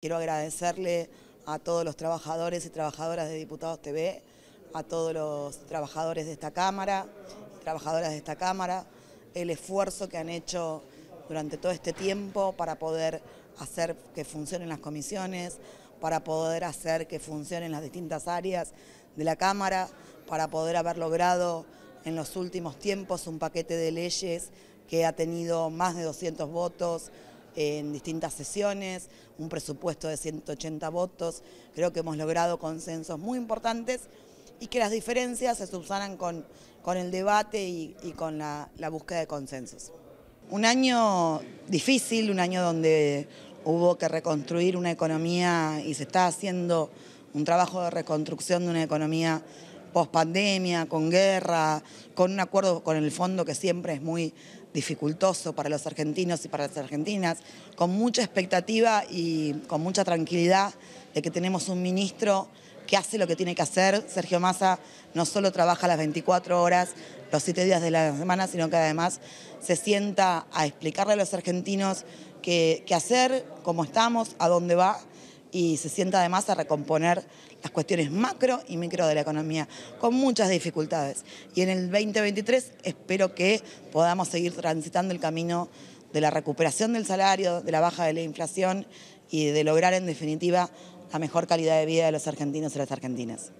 Quiero agradecerle a todos los trabajadores y trabajadoras de Diputados TV, a todos los trabajadores de esta Cámara, trabajadoras de esta Cámara, el esfuerzo que han hecho durante todo este tiempo para poder hacer que funcionen las comisiones, para poder hacer que funcionen las distintas áreas de la Cámara, para poder haber logrado en los últimos tiempos un paquete de leyes que ha tenido más de 200 votos, en distintas sesiones, un presupuesto de 180 votos. Creo que hemos logrado consensos muy importantes y que las diferencias se subsanan con, con el debate y, con la, la búsqueda de consensos. Un año difícil, un año donde hubo que reconstruir una economía y se está haciendo un trabajo de reconstrucción de una economía pandemia, con guerra, con un acuerdo con el fondo que siempre es muy dificultoso para los argentinos y para las argentinas, con mucha expectativa y con mucha tranquilidad de que tenemos un ministro que hace lo que tiene que hacer. Sergio Massa no solo trabaja las 24 horas, los 7 días de la semana, sino que además se sienta a explicarle a los argentinos qué hacer, cómo estamos, a dónde va y se sienta además a recomponer las cuestiones macro y micro de la economía, con muchas dificultades. Y en el 2023 espero que podamos seguir transitando el camino de la recuperación del salario, de la baja de la inflación y de lograr en definitiva la mejor calidad de vida de los argentinos y las argentinas.